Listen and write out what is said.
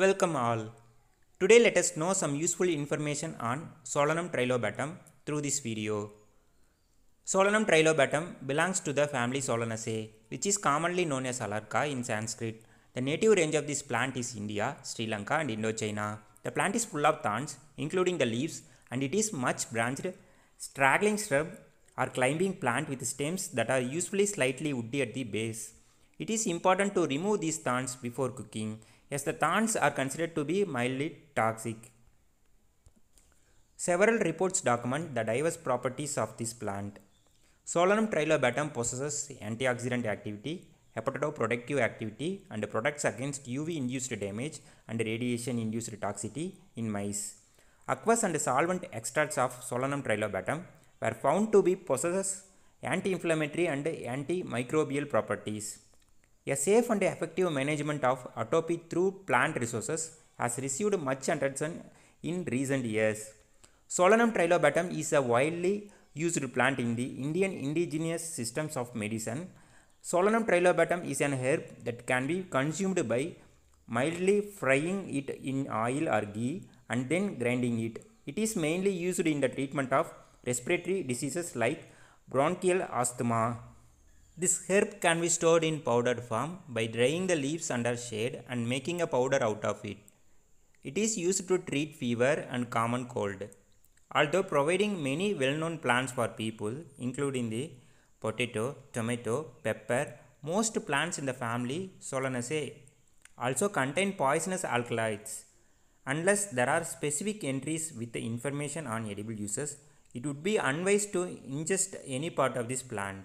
Welcome all. Today let us know some useful information on Solanum trilobatum through this video. Solanum trilobatum belongs to the family Solanaceae which is commonly known as Alarca in Sanskrit. The native range of this plant is India, Sri Lanka and Indochina. The plant is full of thorns including the leaves and it is much branched, straggling shrub or climbing plant with stems that are usually slightly woody at the base. It is important to remove these thorns before cooking Yes, the thorns are considered to be mildly toxic. Several reports document the diverse properties of this plant. Solanum trilobatum possesses antioxidant activity, hepatoprotective activity and protects against UV-induced damage and radiation-induced toxicity in mice. Aqueous and solvent extracts of Solanum trilobatum were found to be possess anti-inflammatory and antimicrobial properties. A safe and effective management of atopy through plant resources has received much attention in recent years. Solanum trilobatum is a widely used plant in the Indian indigenous systems of medicine. Solanum trilobatum is an herb that can be consumed by mildly frying it in oil or ghee and then grinding it. It is mainly used in the treatment of respiratory diseases like bronchial asthma. This herb can be stored in powdered form by drying the leaves under shade and making a powder out of it. It is used to treat fever and common cold. Although providing many well-known plants for people, including the potato, tomato, pepper, most plants in the family Solanaceae also contain poisonous alkaloids. Unless there are specific entries with the information on edible uses, it would be unwise to ingest any part of this plant.